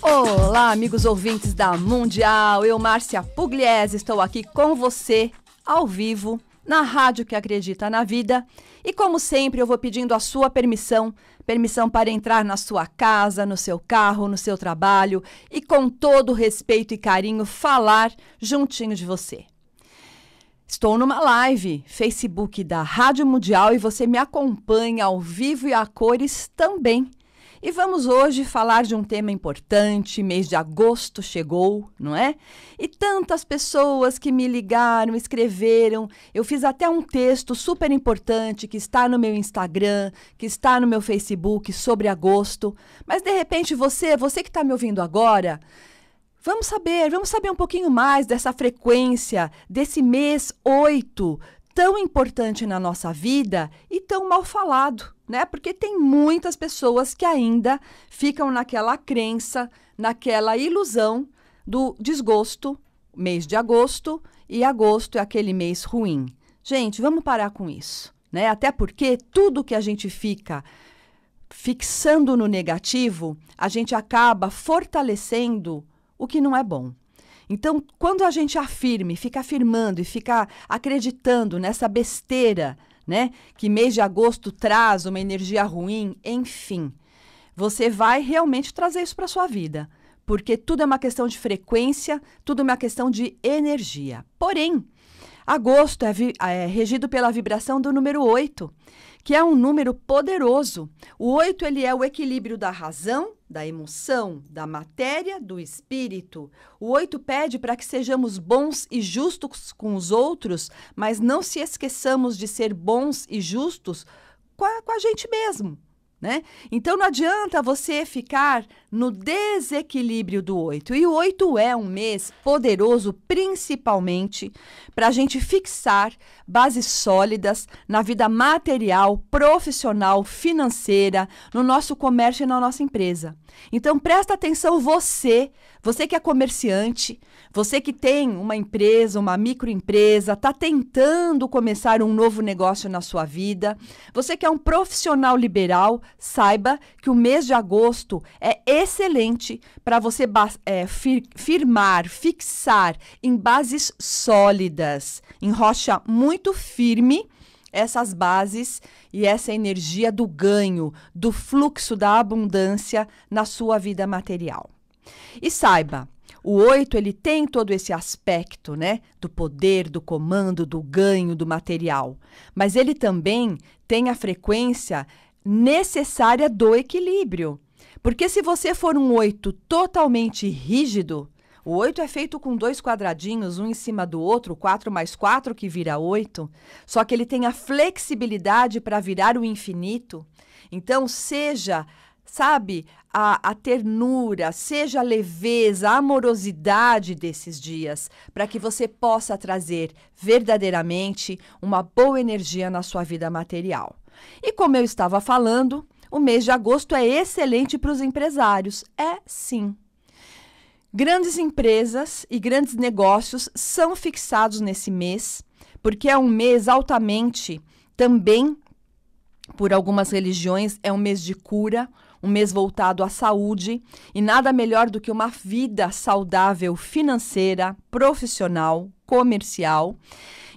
Olá, amigos ouvintes da Mundial. Eu, Márcia Pugliese, estou aqui com você ao vivo na rádio que acredita na vida. E como sempre, eu vou pedindo a sua permissão, permissão para entrar na sua casa, no seu carro, no seu trabalho e com todo respeito e carinho falar juntinho de você. Estou numa live, Facebook da Rádio Mundial e você me acompanha ao vivo e a cores também. E vamos hoje falar de um tema importante. Mês de agosto chegou, não é? E tantas pessoas que me ligaram, escreveram. Eu fiz até um texto super importante que está no meu Instagram, que está no meu Facebook sobre agosto. Mas de repente você, você que está me ouvindo agora, Vamos saber, vamos saber um pouquinho mais dessa frequência, desse mês 8, tão importante na nossa vida e tão mal falado, né? Porque tem muitas pessoas que ainda ficam naquela crença, naquela ilusão do desgosto, mês de agosto, e agosto é aquele mês ruim. Gente, vamos parar com isso, né? Até porque tudo que a gente fica fixando no negativo, a gente acaba fortalecendo o que não é bom. Então, quando a gente afirme, fica afirmando e fica acreditando nessa besteira, né, que mês de agosto traz uma energia ruim, enfim, você vai realmente trazer isso para sua vida, porque tudo é uma questão de frequência, tudo é uma questão de energia. Porém, agosto é, é regido pela vibração do número 8 que é um número poderoso. O 8 ele é o equilíbrio da razão, da emoção, da matéria, do espírito. O 8 pede para que sejamos bons e justos com os outros, mas não se esqueçamos de ser bons e justos com a, com a gente mesmo. Né? Então não adianta você ficar no desequilíbrio do 8. E o 8 é um mês poderoso, principalmente para a gente fixar bases sólidas na vida material, profissional, financeira, no nosso comércio e na nossa empresa. Então presta atenção você você que é comerciante, você que tem uma empresa, uma microempresa, está tentando começar um novo negócio na sua vida, você que é um profissional liberal, saiba que o mês de agosto é excelente para você é, fir firmar, fixar em bases sólidas, em rocha muito firme essas bases e essa energia do ganho, do fluxo da abundância na sua vida material. E saiba, o oito ele tem todo esse aspecto, né, do poder, do comando, do ganho, do material, mas ele também tem a frequência necessária do equilíbrio. Porque se você for um oito totalmente rígido, o 8 é feito com dois quadradinhos, um em cima do outro, 4 mais 4 que vira 8, só que ele tem a flexibilidade para virar o infinito. Então, seja sabe, a, a, ternura, seja a leveza, a amorosidade desses dias, para que você possa trazer verdadeiramente uma boa energia na sua vida material. E como eu estava falando, o mês de agosto é excelente para os empresários. É sim. Grandes empresas e grandes negócios são fixados nesse mês, porque é um mês altamente também por algumas religiões, é um mês de cura, um mês voltado à saúde e nada melhor do que uma vida saudável financeira, profissional, comercial.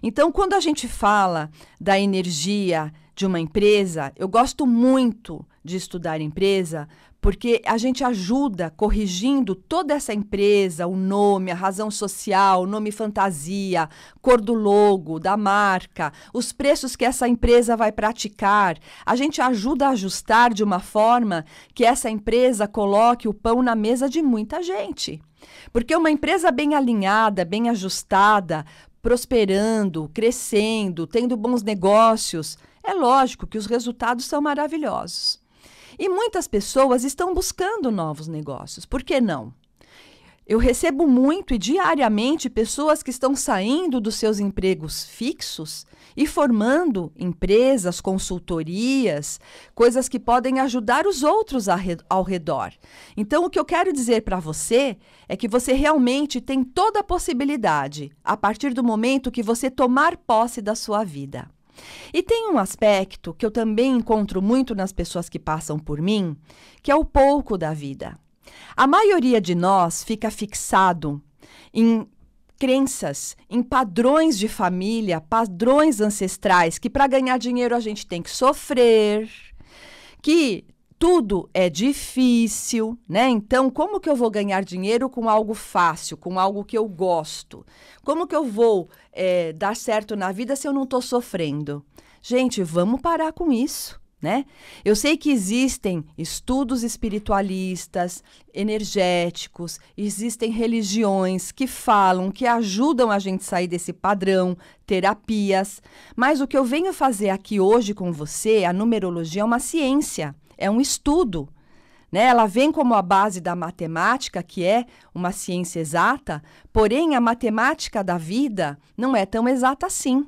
Então, quando a gente fala da energia de uma empresa, eu gosto muito de estudar empresa porque a gente ajuda corrigindo toda essa empresa, o nome, a razão social, o nome fantasia, cor do logo, da marca, os preços que essa empresa vai praticar. A gente ajuda a ajustar de uma forma que essa empresa coloque o pão na mesa de muita gente. Porque uma empresa bem alinhada, bem ajustada, prosperando, crescendo, tendo bons negócios, é lógico que os resultados são maravilhosos. E muitas pessoas estão buscando novos negócios. Por que não? Eu recebo muito e diariamente pessoas que estão saindo dos seus empregos fixos e formando empresas, consultorias, coisas que podem ajudar os outros ao redor. Então, o que eu quero dizer para você é que você realmente tem toda a possibilidade a partir do momento que você tomar posse da sua vida. E tem um aspecto que eu também encontro muito nas pessoas que passam por mim, que é o pouco da vida. A maioria de nós fica fixado em crenças, em padrões de família, padrões ancestrais, que para ganhar dinheiro a gente tem que sofrer, que tudo é difícil, né? Então, como que eu vou ganhar dinheiro com algo fácil, com algo que eu gosto? Como que eu vou é, dar certo na vida se eu não estou sofrendo? Gente, vamos parar com isso. Né? Eu sei que existem estudos espiritualistas, energéticos, existem religiões que falam, que ajudam a gente sair desse padrão, terapias, mas o que eu venho fazer aqui hoje com você, a numerologia é uma ciência é um estudo. Né? Ela vem como a base da matemática, que é uma ciência exata, porém a matemática da vida não é tão exata assim.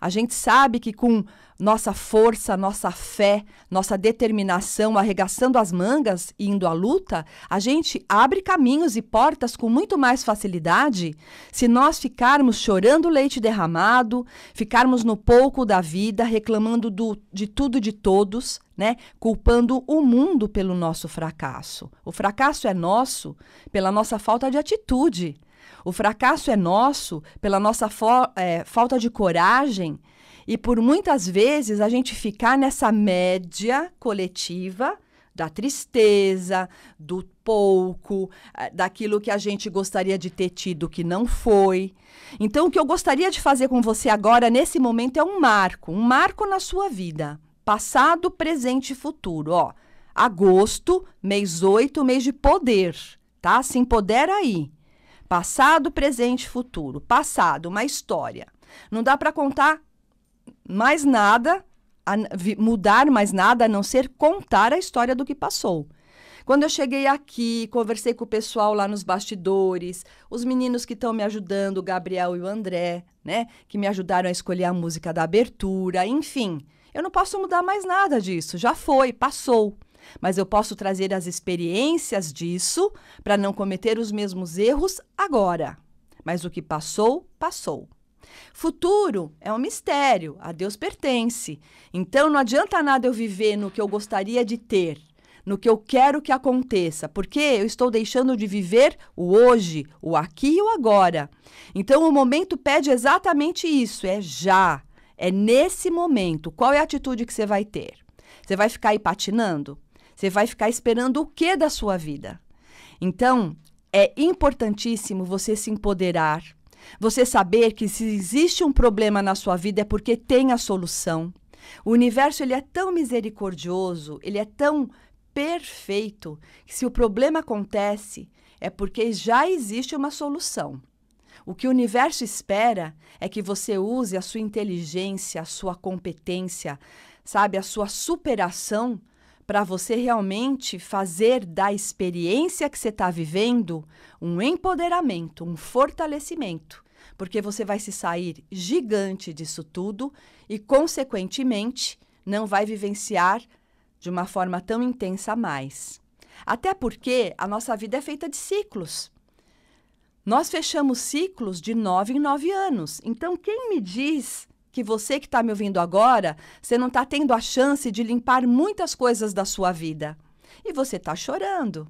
A gente sabe que com nossa força, nossa fé, nossa determinação, arregaçando as mangas e indo à luta, a gente abre caminhos e portas com muito mais facilidade se nós ficarmos chorando leite derramado, ficarmos no pouco da vida, reclamando do, de tudo e de todos, né? culpando o mundo pelo nosso fracasso. O fracasso é nosso pela nossa falta de atitude. O fracasso é nosso pela nossa é, falta de coragem e por muitas vezes a gente ficar nessa média coletiva da tristeza, do pouco, eh, daquilo que a gente gostaria de ter tido que não foi. Então, o que eu gostaria de fazer com você agora, nesse momento, é um marco, um marco na sua vida, passado, presente e futuro. Ó, agosto, mês 8, mês de poder, tá? Se empodera aí. Passado, presente, futuro. Passado, uma história. Não dá para contar mais nada, a, mudar mais nada a não ser contar a história do que passou. Quando eu cheguei aqui, conversei com o pessoal lá nos bastidores, os meninos que estão me ajudando, o Gabriel e o André, né, que me ajudaram a escolher a música da abertura, enfim. Eu não posso mudar mais nada disso, já foi, passou. Mas eu posso trazer as experiências disso para não cometer os mesmos erros agora. Mas o que passou, passou. Futuro é um mistério, a Deus pertence. Então não adianta nada eu viver no que eu gostaria de ter, no que eu quero que aconteça, porque eu estou deixando de viver o hoje, o aqui e o agora. Então o momento pede exatamente isso, é já, é nesse momento. Qual é a atitude que você vai ter? Você vai ficar aí patinando? Você vai ficar esperando o que da sua vida? Então, é importantíssimo você se empoderar você saber que se existe um problema na sua vida é porque tem a solução. O universo ele é tão misericordioso, ele é tão perfeito, que se o problema acontece é porque já existe uma solução. O que o universo espera é que você use a sua inteligência, a sua competência, sabe, a sua superação para você realmente fazer da experiência que você está vivendo um empoderamento, um fortalecimento. Porque você vai se sair gigante disso tudo e, consequentemente, não vai vivenciar de uma forma tão intensa mais. Até porque a nossa vida é feita de ciclos. Nós fechamos ciclos de nove em nove anos. Então, quem me diz que você que está me ouvindo agora, você não está tendo a chance de limpar muitas coisas da sua vida. E você está chorando.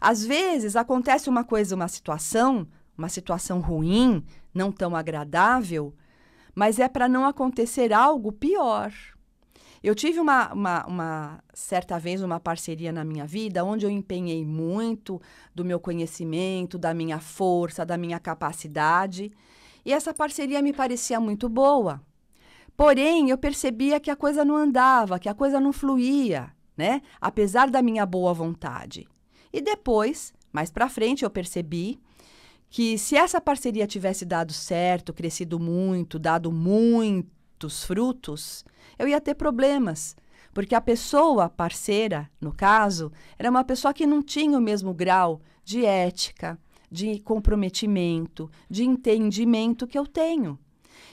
Às vezes acontece uma coisa, uma situação, uma situação ruim, não tão agradável, mas é para não acontecer algo pior. Eu tive uma, uma, uma, certa vez uma parceria na minha vida onde eu empenhei muito do meu conhecimento, da minha força, da minha capacidade. E essa parceria me parecia muito boa. Porém, eu percebia que a coisa não andava, que a coisa não fluía, né? Apesar da minha boa vontade. E depois, mais para frente, eu percebi que se essa parceria tivesse dado certo, crescido muito, dado muitos frutos, eu ia ter problemas, porque a pessoa parceira, no caso, era uma pessoa que não tinha o mesmo grau de ética, de comprometimento, de entendimento que eu tenho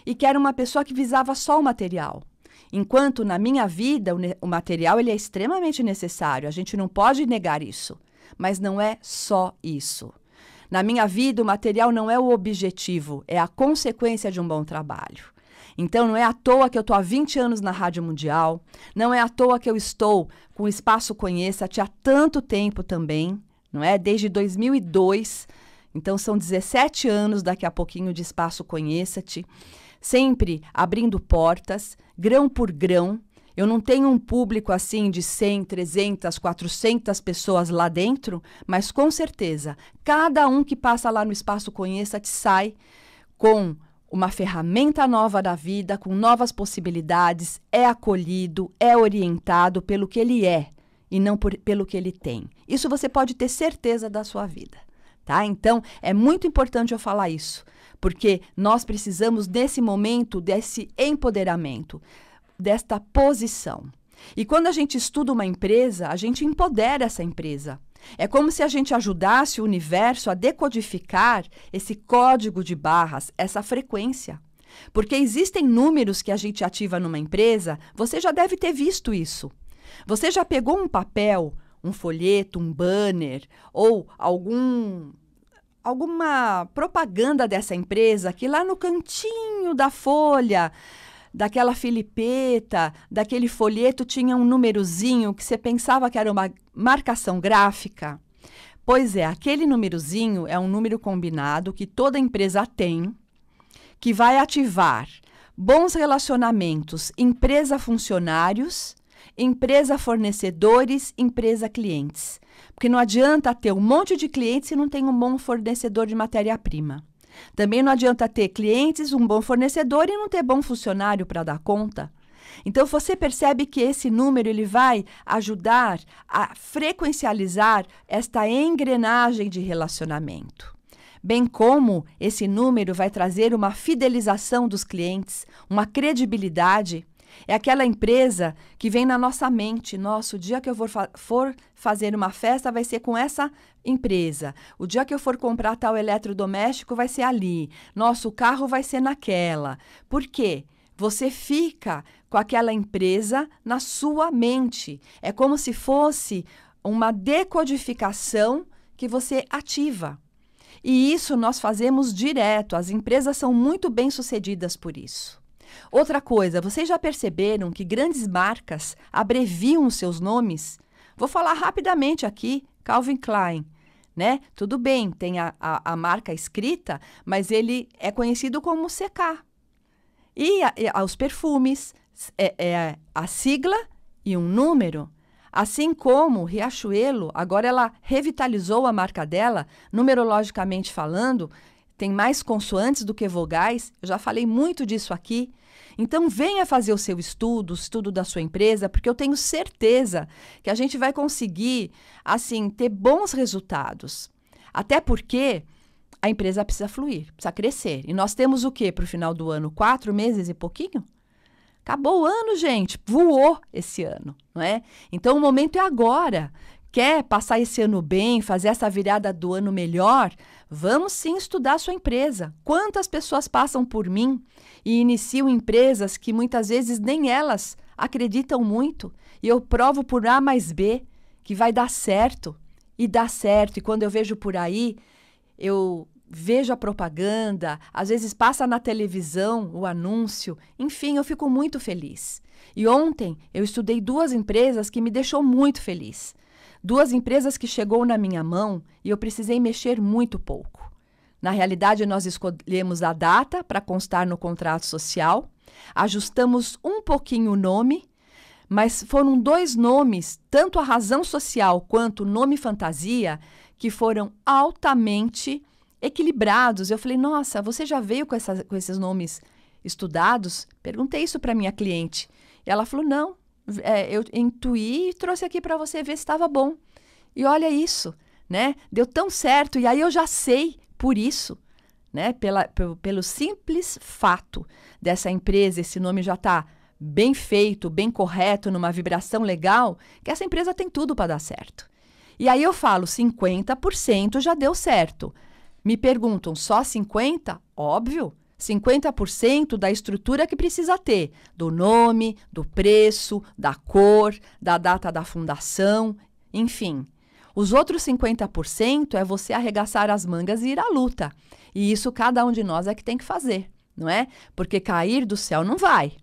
e que era uma pessoa que visava só o material. Enquanto na minha vida o, o material ele é extremamente necessário, a gente não pode negar isso. Mas não é só isso. Na minha vida, o material não é o objetivo, é a consequência de um bom trabalho. Então, não é à toa que eu estou há 20 anos na Rádio Mundial, não é à toa que eu estou com o Espaço Conheça-te há tanto tempo também, não é? Desde 2002. Então, são 17 anos daqui a pouquinho de Espaço Conheça-te sempre abrindo portas, grão por grão. Eu não tenho um público assim de 100, 300, 400 pessoas lá dentro, mas com certeza, cada um que passa lá no espaço Conheça te sai com uma ferramenta nova da vida, com novas possibilidades, é acolhido, é orientado pelo que ele é e não por, pelo que ele tem. Isso você pode ter certeza da sua vida, tá? Então, é muito importante eu falar isso porque nós precisamos, nesse momento, desse empoderamento, desta posição. E quando a gente estuda uma empresa, a gente empodera essa empresa. É como se a gente ajudasse o universo a decodificar esse código de barras, essa frequência. Porque existem números que a gente ativa numa empresa, você já deve ter visto isso. Você já pegou um papel, um folheto, um banner ou algum alguma propaganda dessa empresa que lá no cantinho da folha, daquela filipeta, daquele folheto tinha um númerozinho que você pensava que era uma marcação gráfica. Pois é, aquele númerozinho é um número combinado que toda empresa tem, que vai ativar bons relacionamentos empresa-funcionários, empresa-fornecedores, empresa-clientes. Porque não adianta ter um monte de clientes se não tem um bom fornecedor de matéria-prima. Também não adianta ter clientes, um bom fornecedor e não ter bom funcionário para dar conta. Então você percebe que esse número ele vai ajudar a frequencializar esta engrenagem de relacionamento. Bem como esse número vai trazer uma fidelização dos clientes, uma credibilidade é aquela empresa que vem na nossa mente. Nossa, o dia que eu for, fa for, fazer uma festa vai ser com essa empresa. O dia que eu for comprar tal eletrodoméstico vai ser ali. Nosso carro vai ser naquela. Por quê? Você fica com aquela empresa na sua mente. É como se fosse uma decodificação que você ativa. E isso nós fazemos direto. As empresas são muito bem sucedidas por isso. Outra coisa, vocês já perceberam que grandes marcas abreviam seus nomes? Vou falar rapidamente aqui, Calvin Klein. Né? Tudo bem, tem a, a, a marca escrita, mas ele é conhecido como CK. E, a, e aos perfumes, é, é a sigla e um número. Assim como Riachuelo, agora ela revitalizou a marca dela, numerologicamente falando, tem mais consoantes do que vogais, eu já falei muito disso aqui. Então venha fazer o seu estudo, o estudo da sua empresa, porque eu tenho certeza que a gente vai conseguir assim ter bons resultados. Até porque a empresa precisa fluir, precisa crescer. E nós temos o quê para o final do ano? Quatro meses e pouquinho? Acabou o ano, gente. Voou esse ano, não é? Então o momento é agora quer passar esse ano bem, fazer essa virada do ano melhor, vamos sim estudar sua empresa. Quantas pessoas passam por mim e iniciam empresas que muitas vezes nem elas acreditam muito e eu provo por A mais B que vai dar certo e dá certo. E quando eu vejo por aí, eu vejo a propaganda, às vezes passa na televisão o anúncio, enfim, eu fico muito feliz. E ontem eu estudei duas empresas que me deixou muito feliz. Duas empresas que chegou na minha mão e eu precisei mexer muito pouco. Na realidade, nós escolhemos a data para constar no contrato social, ajustamos um pouquinho o nome, mas foram dois nomes, tanto a razão social quanto o nome fantasia, que foram altamente equilibrados. Eu falei, nossa, você já veio com, essa, com esses nomes estudados? Perguntei isso para minha cliente. E ela falou, não, é, eu intuí e trouxe aqui para você ver se estava bom. E olha isso, né? Deu tão certo. E aí eu já sei por isso, né? Pela, pelo, pelo simples fato dessa empresa, esse nome já está bem feito, bem correto, numa vibração legal, que essa empresa tem tudo para dar certo. E aí eu falo, 50% já deu certo. Me perguntam, só 50? Óbvio. 50% da estrutura que precisa ter, do nome, do preço, da cor, da data da fundação, enfim. Os outros 50% é você arregaçar as mangas e ir à luta. E isso cada um de nós é que tem que fazer, não é? Porque cair do céu não vai.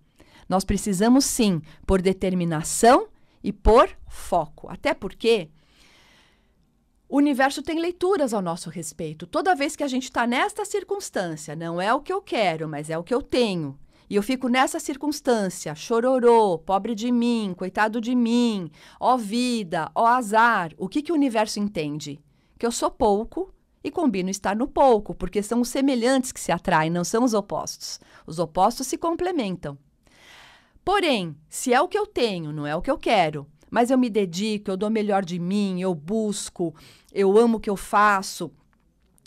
Nós precisamos sim por determinação e por foco. Até porque o universo tem leituras ao nosso respeito. Toda vez que a gente está nesta circunstância, não é o que eu quero, mas é o que eu tenho. E eu fico nessa circunstância, chororô, pobre de mim, coitado de mim, ó vida, ó azar. O que, que o universo entende? Que eu sou pouco e combino estar no pouco, porque são os semelhantes que se atraem, não são os opostos. Os opostos se complementam. Porém, se é o que eu tenho, não é o que eu quero, mas eu me dedico, eu dou melhor de mim, eu busco, eu amo o que eu faço,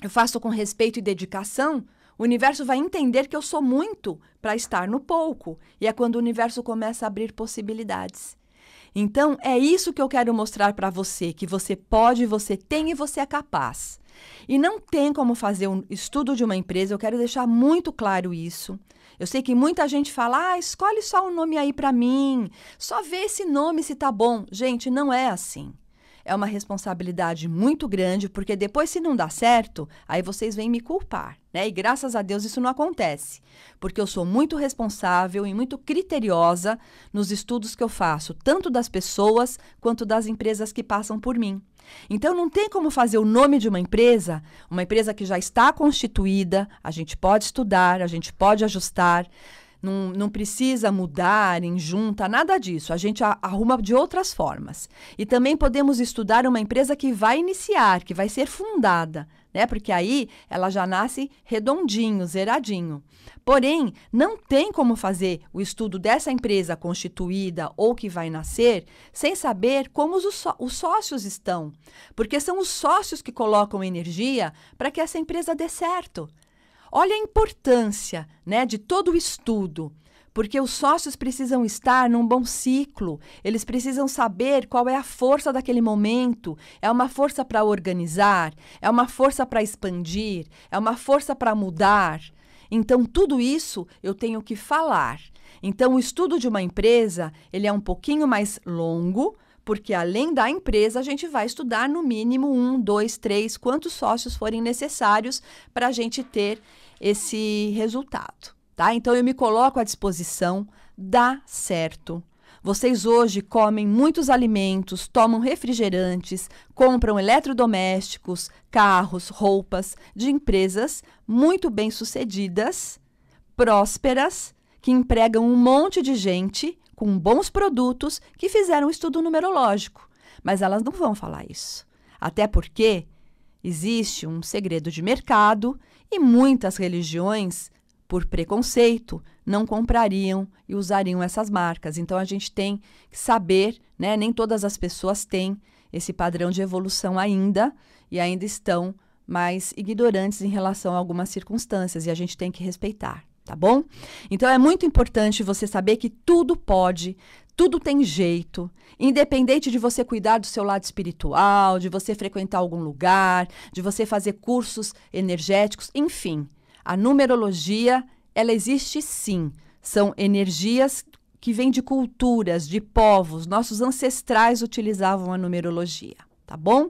eu faço com respeito e dedicação, o universo vai entender que eu sou muito para estar no pouco. E é quando o universo começa a abrir possibilidades. Então, é isso que eu quero mostrar para você, que você pode, você tem e você é capaz. E não tem como fazer um estudo de uma empresa, eu quero deixar muito claro isso. Eu sei que muita gente fala: "Ah, escolhe só um nome aí para mim, só vê esse nome se tá bom". Gente, não é assim é uma responsabilidade muito grande, porque depois, se não dá certo, aí vocês vêm me culpar, né? E graças a Deus isso não acontece, porque eu sou muito responsável e muito criteriosa nos estudos que eu faço, tanto das pessoas quanto das empresas que passam por mim. Então não tem como fazer o nome de uma empresa, uma empresa que já está constituída, a gente pode estudar, a gente pode ajustar não, não precisa mudar em junta, nada disso. A gente arruma de outras formas. E também podemos estudar uma empresa que vai iniciar, que vai ser fundada, né? Porque aí ela já nasce redondinho, zeradinho. Porém, não tem como fazer o estudo dessa empresa constituída ou que vai nascer sem saber como os, os sócios estão. Porque são os sócios que colocam energia para que essa empresa dê certo. Olha a importância né, de todo o estudo porque os sócios precisam estar num bom ciclo, eles precisam saber qual é a força daquele momento. É uma força para organizar, é uma força para expandir, é uma força para mudar. Então, tudo isso eu tenho que falar. Então, o estudo de uma empresa, ele é um pouquinho mais longo, porque além da empresa, a gente vai estudar no mínimo um, dois, três, quantos sócios forem necessários para a gente ter esse resultado. Tá? Então eu me coloco à disposição, dá certo. Vocês hoje comem muitos alimentos, tomam refrigerantes, compram eletrodomésticos, carros, roupas de empresas muito bem-sucedidas, prósperas, que empregam um monte de gente com bons produtos que fizeram um estudo numerológico. Mas elas não vão falar isso. Até porque existe um segredo de mercado e muitas religiões, por preconceito, não comprariam e usariam essas marcas. Então a gente tem que saber, né? Nem todas as pessoas têm esse padrão de evolução ainda e ainda estão mais ignorantes em relação a algumas circunstâncias e a gente tem que respeitar tá bom? Então é muito importante você saber que tudo pode, tudo tem jeito, independente de você cuidar do seu lado espiritual, de você frequentar algum lugar, de você fazer cursos energéticos, enfim. A numerologia, ela existe sim. São energias que vêm de culturas, de povos, nossos ancestrais utilizavam a numerologia, tá bom?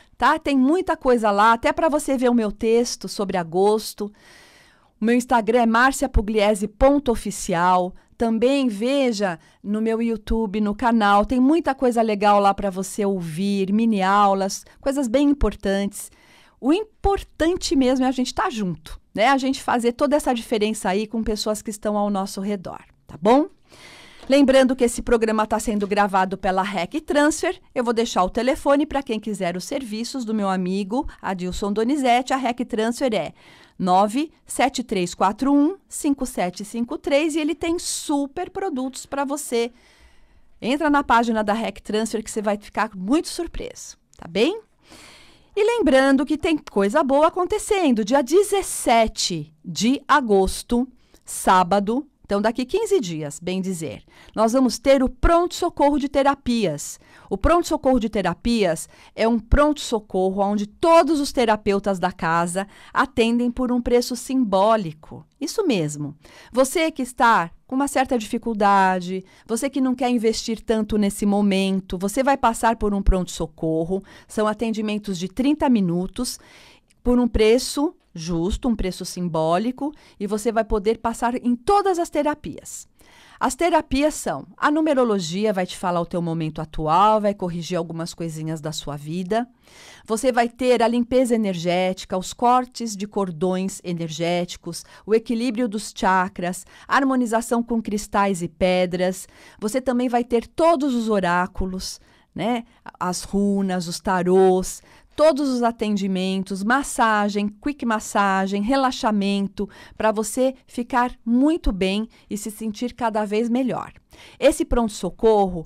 tá? Tem muita coisa lá, até para você ver o meu texto sobre agosto. O meu Instagram é marciapugliese.oficial. Também veja no meu YouTube, no canal, tem muita coisa legal lá para você ouvir, mini aulas, coisas bem importantes. O importante mesmo é a gente estar tá junto, né? A gente fazer toda essa diferença aí com pessoas que estão ao nosso redor, tá bom? Lembrando que esse programa está sendo gravado pela Rec Transfer. Eu vou deixar o telefone para quem quiser os serviços do meu amigo Adilson Donizete. A Rec Transfer é 97341 5753 e ele tem super produtos para você. Entra na página da Rec Transfer que você vai ficar muito surpreso, tá bem? E lembrando que tem coisa boa acontecendo. Dia 17 de agosto, sábado, então, daqui 15 dias, bem dizer, nós vamos ter o pronto-socorro de terapias. O pronto-socorro de terapias é um pronto-socorro onde todos os terapeutas da casa atendem por um preço simbólico. Isso mesmo. Você que está com uma certa dificuldade, você que não quer investir tanto nesse momento, você vai passar por um pronto-socorro. São atendimentos de 30 minutos por um preço justo, um preço simbólico, e você vai poder passar em todas as terapias. As terapias são: a numerologia vai te falar o teu momento atual, vai corrigir algumas coisinhas da sua vida. Você vai ter a limpeza energética, os cortes de cordões energéticos, o equilíbrio dos chakras, harmonização com cristais e pedras. Você também vai ter todos os oráculos, né? As runas, os tarôs, todos os atendimentos, massagem, quick massagem, relaxamento, para você ficar muito bem e se sentir cada vez melhor. Esse pronto-socorro,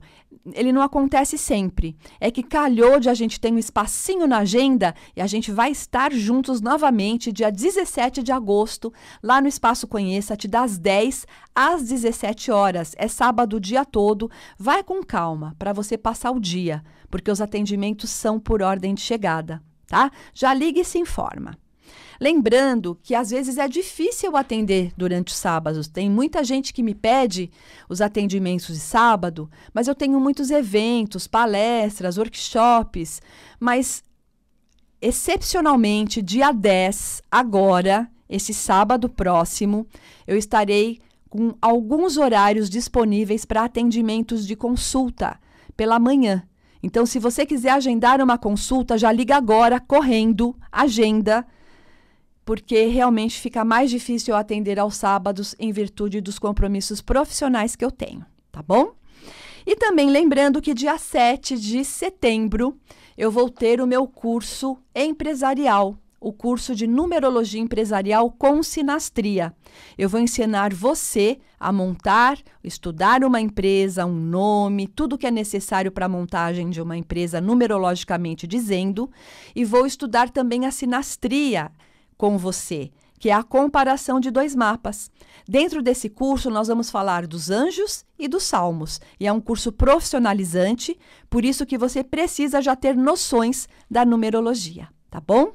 ele não acontece sempre. É que calhou de a gente ter um espacinho na agenda e a gente vai estar juntos novamente dia 17 de agosto, lá no Espaço Conheça-te, das 10 às 17 horas. É sábado o dia todo. Vai com calma para você passar o dia, porque os atendimentos são por ordem de chegada, tá? Já liga e se informa. Lembrando que às vezes é difícil atender durante os sábados. Tem muita gente que me pede os atendimentos de sábado, mas eu tenho muitos eventos, palestras, workshops. Mas, excepcionalmente, dia 10, agora, esse sábado próximo, eu estarei com alguns horários disponíveis para atendimentos de consulta pela manhã. Então, se você quiser agendar uma consulta, já liga agora, correndo, agenda, porque realmente fica mais difícil eu atender aos sábados em virtude dos compromissos profissionais que eu tenho, tá bom? E também lembrando que dia 7 de setembro eu vou ter o meu curso empresarial, o curso de numerologia empresarial com sinastria. Eu vou ensinar você a montar, estudar uma empresa, um nome, tudo que é necessário para a montagem de uma empresa numerologicamente dizendo, e vou estudar também a sinastria com você, que é a comparação de dois mapas. Dentro desse curso, nós vamos falar dos anjos e dos salmos. E é um curso profissionalizante, por isso que você precisa já ter noções da numerologia, tá bom?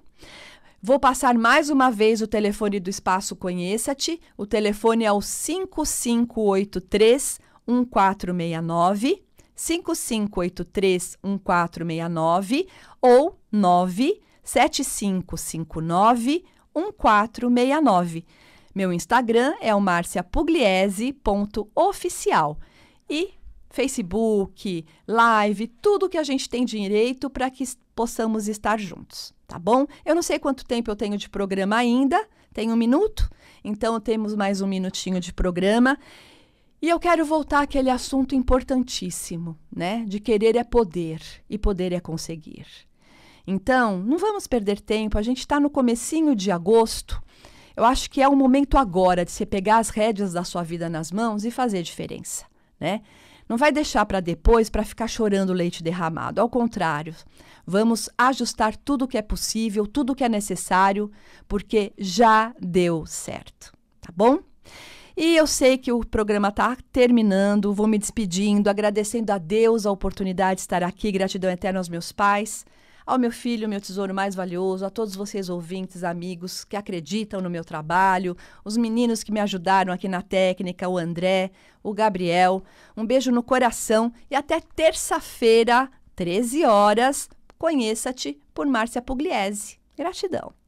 Vou passar mais uma vez o telefone do Espaço Conheça-te. O telefone é o 5583 1469, 5583 1469 ou 9 7559 1469. Meu Instagram é o marciapugliese.oficial. E Facebook, live, tudo que a gente tem direito para que possamos estar juntos, tá bom? Eu não sei quanto tempo eu tenho de programa ainda, tem um minuto, então temos mais um minutinho de programa. E eu quero voltar àquele assunto importantíssimo, né? De querer é poder e poder é conseguir. Então, não vamos perder tempo, a gente está no comecinho de agosto. Eu acho que é o momento agora de você pegar as rédeas da sua vida nas mãos e fazer diferença, né? Não vai deixar para depois para ficar chorando leite derramado. Ao contrário, vamos ajustar tudo que é possível, tudo que é necessário, porque já deu certo, tá bom? E eu sei que o programa está terminando, vou me despedindo, agradecendo a Deus a oportunidade de estar aqui, gratidão eterna aos meus pais, ao meu filho, meu tesouro mais valioso, a todos vocês ouvintes, amigos que acreditam no meu trabalho, os meninos que me ajudaram aqui na técnica, o André, o Gabriel. Um beijo no coração e até terça-feira, 13 horas, Conheça-te por Márcia Pugliese. Gratidão.